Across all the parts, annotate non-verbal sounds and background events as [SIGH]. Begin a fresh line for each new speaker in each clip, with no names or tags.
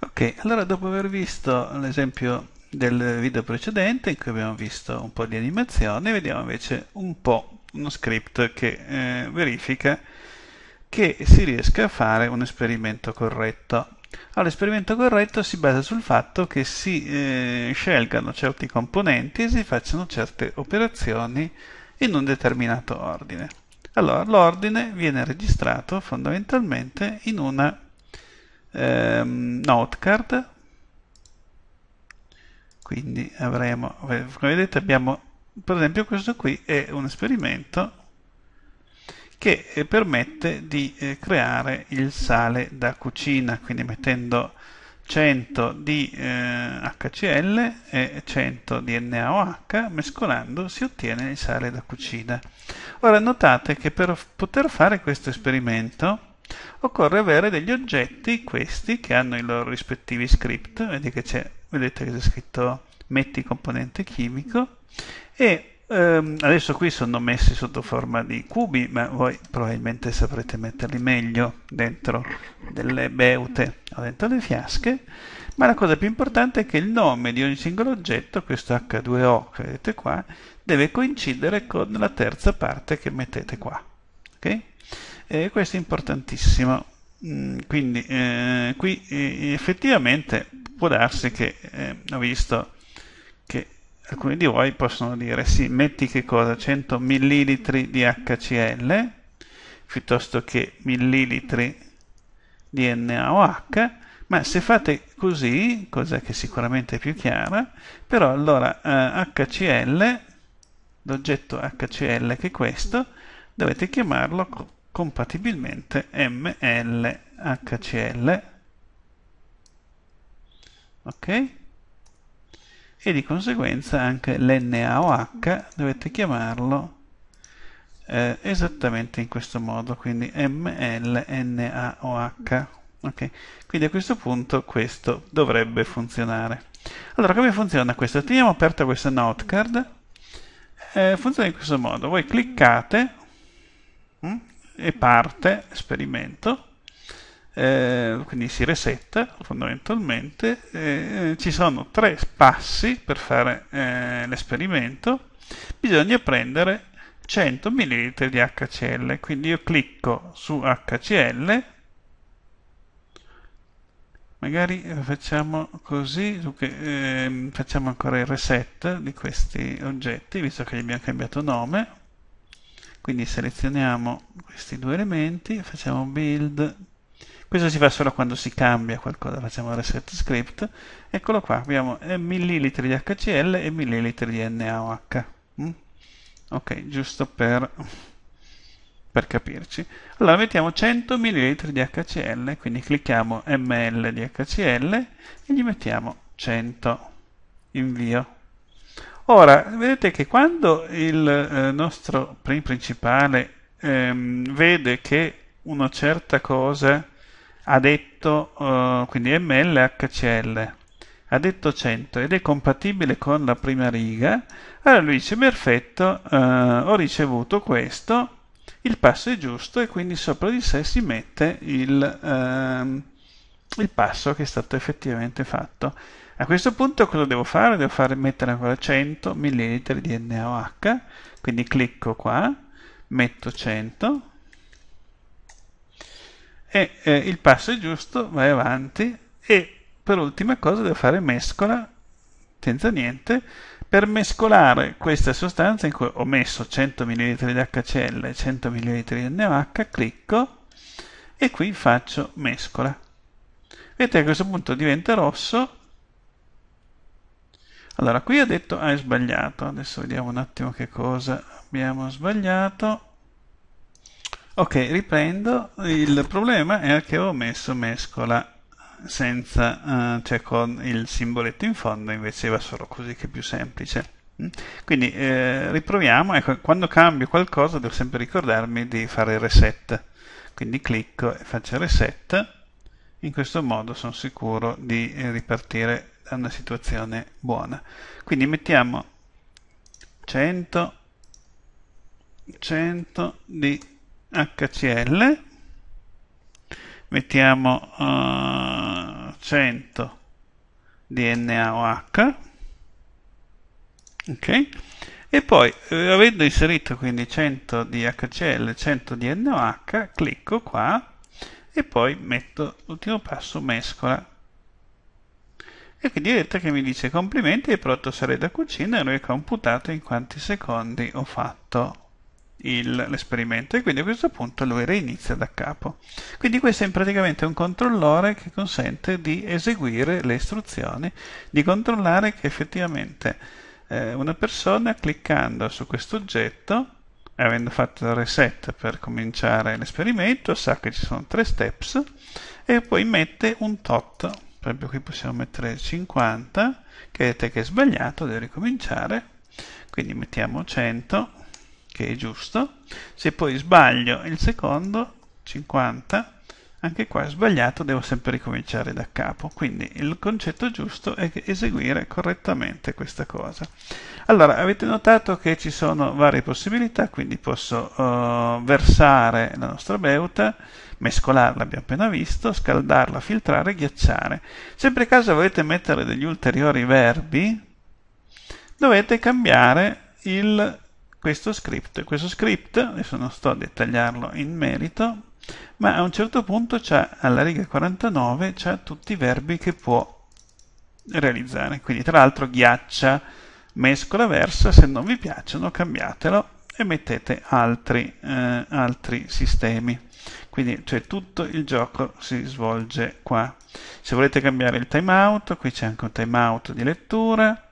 Ok, allora dopo aver visto l'esempio del video precedente in cui abbiamo visto un po' di animazione, vediamo invece un po' uno script che eh, verifica che si riesca a fare un esperimento corretto. Allora, l'esperimento corretto si basa sul fatto che si eh, scelgano certi componenti e si facciano certe operazioni in un determinato ordine. Allora, l'ordine viene registrato fondamentalmente in una ehm, card quindi avremo come vedete abbiamo per esempio questo qui è un esperimento che eh, permette di eh, creare il sale da cucina quindi mettendo 100 di eh, HCl e 100 di NaOH mescolando si ottiene il sale da cucina ora notate che per poter fare questo esperimento Occorre avere degli oggetti, questi, che hanno i loro rispettivi script, vedete che c'è scritto metti componente chimico, e Um, adesso qui sono messi sotto forma di cubi, ma voi probabilmente saprete metterli meglio dentro delle beute o dentro le fiasche. Ma la cosa più importante è che il nome di ogni singolo oggetto, questo H2O che vedete qua, deve coincidere con la terza parte che mettete qua. Okay? eh, questo è importantissimo. Mm, quindi eh, qui eh, effettivamente può darsi che eh, ho visto che alcuni di voi possono dire sì, metti che cosa? 100 millilitri di HCl piuttosto che millilitri di NaOH, ma se fate così, cosa che sicuramente è più chiara, però allora HCl, eh, l'oggetto HCl che è questo, dovete chiamarlo compatibilmente MLHCl ok e di conseguenza anche l'NaOH dovete chiamarlo eh, esattamente in questo modo quindi MLNaOH ok quindi a questo punto questo dovrebbe funzionare allora come funziona questo? teniamo aperta questa note eh, funziona in questo modo voi cliccate hm? e parte l'esperimento. Eh, quindi si resetta fondamentalmente. Eh, ci sono tre passi per fare eh, l'esperimento. Bisogna prendere 100 ml di HCl, quindi io clicco su HCl. Magari facciamo così, ehm, facciamo ancora il reset di questi oggetti, visto che gli abbiamo cambiato nome, quindi selezioniamo questi due elementi, facciamo build. Questo si fa solo quando si cambia qualcosa, facciamo reset script. Eccolo qua, abbiamo eh, millilitri di HCl e millilitri di NaOH. Mm? Ok, giusto per, per capirci. Allora mettiamo 100 millilitri di HCl, quindi clicchiamo ml di HCl e gli mettiamo 100. Invio. Ora, vedete che quando il eh, nostro principale ehm, vede che una certa cosa ha detto, eh, quindi MLHCL, ha detto 100 ed è compatibile con la prima riga, allora lui dice perfetto, eh, ho ricevuto questo, il passo è giusto e quindi sopra di sé si mette il... Ehm, il passo che è stato effettivamente fatto. A questo punto cosa devo fare? Devo fare, mettere ancora 100 ml di NaOH, quindi clicco qua, metto 100 e eh, il passo è giusto, vai avanti e per ultima cosa devo fare mescola senza niente per mescolare questa sostanza in cui ho messo 100 ml di HCl e 100 ml di NaOH, clicco e qui faccio mescola. Vedete a questo punto diventa rosso. Allora, qui ha detto hai sbagliato. Adesso vediamo un attimo che cosa abbiamo sbagliato. Ok, riprendo. Il problema è che ho messo mescola senza, uh, cioè con il simboletto in fondo, invece va solo così che è più semplice. Mm? Quindi eh, riproviamo, ecco, quando cambio qualcosa devo sempre ricordarmi di fare il reset. Quindi clicco e faccio reset in questo modo sono sicuro di eh, ripartire da una situazione buona. Quindi mettiamo 100, 100 di HCl, mettiamo uh, eh, 100 di NaOH, ok? E poi, eh, avendo inserito quindi 100 di HCl, 100 di NaOH, clicco qua e poi metto l'ultimo passo mescola e quindi vedete che mi dice complimenti è prodotto sarei da cucina e lui ha computato in quanti secondi ho fatto l'esperimento e quindi a questo punto lui reinizia da capo quindi questo è praticamente un controllore che consente di eseguire le istruzioni di controllare che effettivamente eh, una persona cliccando su questo oggetto avendo fatto il reset per cominciare l'esperimento, sa che ci sono tre steps e poi mette un tot. proprio qui possiamo mettere 50, vedete che è sbagliato, deve ricominciare. Quindi mettiamo 100, che è giusto. Se poi sbaglio il secondo, 50, anche qua è sbagliato, devo sempre ricominciare da capo. Quindi il concetto giusto è eseguire correttamente questa cosa. Allora, avete notato che ci sono varie possibilità, quindi posso uh, versare la nostra beuta, mescolarla, abbiamo appena visto, scaldarla, filtrare, ghiacciare. Se per caso volete mettere degli ulteriori verbi, dovete cambiare il, questo script. Questo script, adesso non sto a dettagliarlo in merito, ma a un certo punto alla riga 49 c'è tutti i verbi che può realizzare. Quindi tra l'altro ghiaccia, mescola, versa, se non vi piacciono cambiatelo e mettete altri, eh, altri sistemi. Quindi cioè, tutto il gioco si svolge qua. Se volete cambiare il timeout, qui c'è anche un timeout di lettura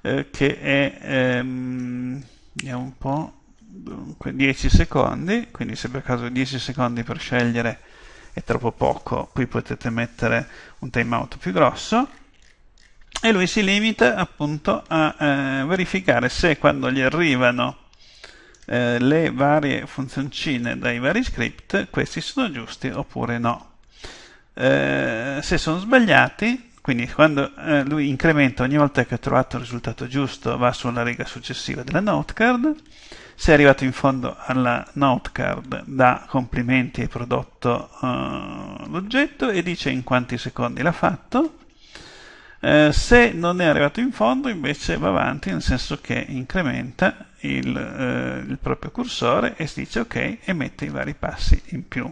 eh, che è... Ehm, vediamo un po' dunque 10 secondi, quindi se per caso 10 secondi per scegliere è troppo poco, qui potete mettere un timeout più grosso e lui si limita appunto a eh, verificare se quando gli arrivano eh, le varie funzioncine dai vari script questi sono giusti oppure no. Eh, se sono sbagliati quindi quando eh, lui incrementa ogni volta che ha trovato il risultato giusto va sulla riga successiva della note card, se è arrivato in fondo alla note card dà complimenti ai prodotto eh, l'oggetto e dice in quanti secondi l'ha fatto, eh, se non è arrivato in fondo invece va avanti nel senso che incrementa il, eh, il proprio cursore e si dice ok e mette i vari passi in più.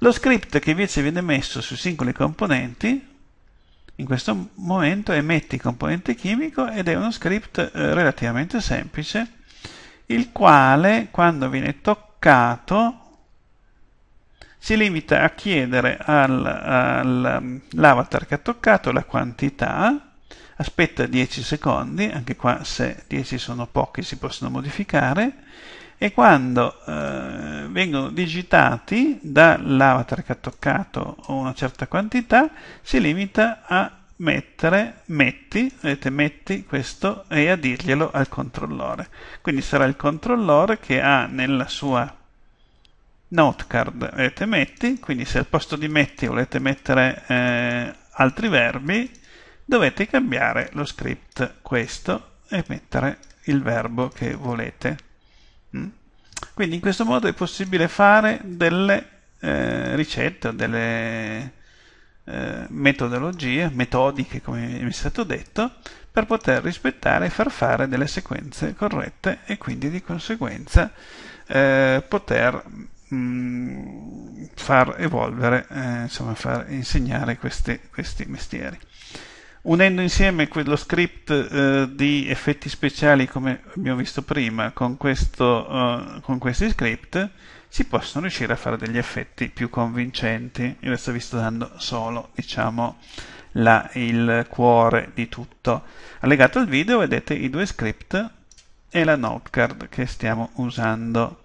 Lo script che invece viene messo sui singoli componenti in questo momento emetti componente chimico ed è uno script eh, relativamente semplice il quale quando viene toccato si limita a chiedere al, all'avatar mm, che ha toccato la quantità aspetta 10 secondi anche qua se 10 sono pochi si possono modificare e quando eh, vengono digitati dall'avatar che ha toccato una certa quantità si limita a mettere metti, vedete metti questo e a dirglielo al controllore. Quindi sarà il controllore che ha nella sua note card, vedete metti, quindi se al posto di metti volete mettere eh, altri verbi dovete cambiare lo script questo e mettere il verbo che volete. Quindi in questo modo è possibile fare delle eh, ricette delle eh, metodologie, metodiche come mi è stato detto, per poter rispettare e far fare delle sequenze corrette e quindi di conseguenza eh, poter mh, mm, far evolvere, eh, insomma far insegnare questi, questi mestieri unendo insieme quello script eh, di effetti speciali come abbiamo visto prima con, questo, eh, con, questi script si possono riuscire a fare degli effetti più convincenti io adesso vi sto dando solo diciamo la, il cuore di tutto allegato al video vedete i due script e la note card che stiamo usando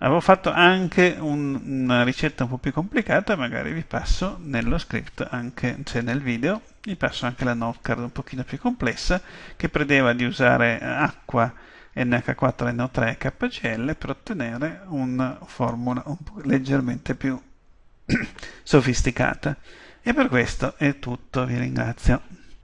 Avevo fatto anche un, una ricetta un po' più complicata, magari vi passo nello script, anche, cioè nel video, vi passo anche la note card un pochino più complessa, che prevedeva di usare acqua NH4NO3 e KCl per ottenere una formula un leggermente più [CLEARS THROAT] sofisticata. E per questo è tutto, vi ringrazio.